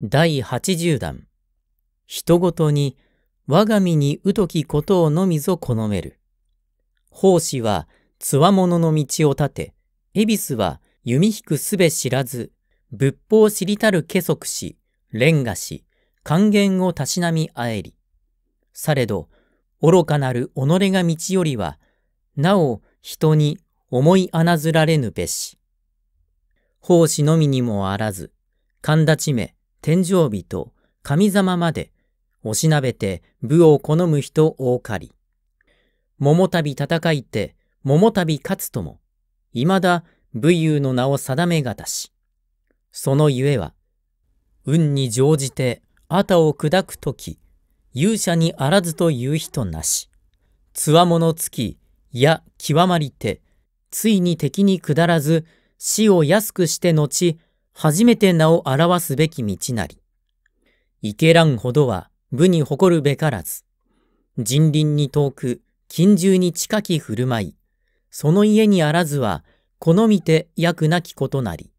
第八十弾。人ごとに我が身にうときことをのみぞ好める。奉仕はつわものの道を立て、恵比寿は弓引くすべ知らず、仏法知りたる家族し、恋がし、還元をたしなみあえり。されど、愚かなる己が道よりは、なお人に思いあなずられぬべし。奉仕のみにもあらず、神立ちめ、天井日と神様まで、おしなべて武を好む人多かり。桃旅戦いて、桃旅勝つとも、いまだ武勇の名を定めがたし。そのゆえは、運に乗じて、あたを砕くとき、勇者にあらずという人なし。つわものつき、や極まりて、ついに敵にくだらず、死を安くして後、初めて名を表すべき道なり。いけらんほどは武に誇るべからず。人倫に遠く、近獣に近き振る舞い。その家にあらずは、好みて役なきことなり。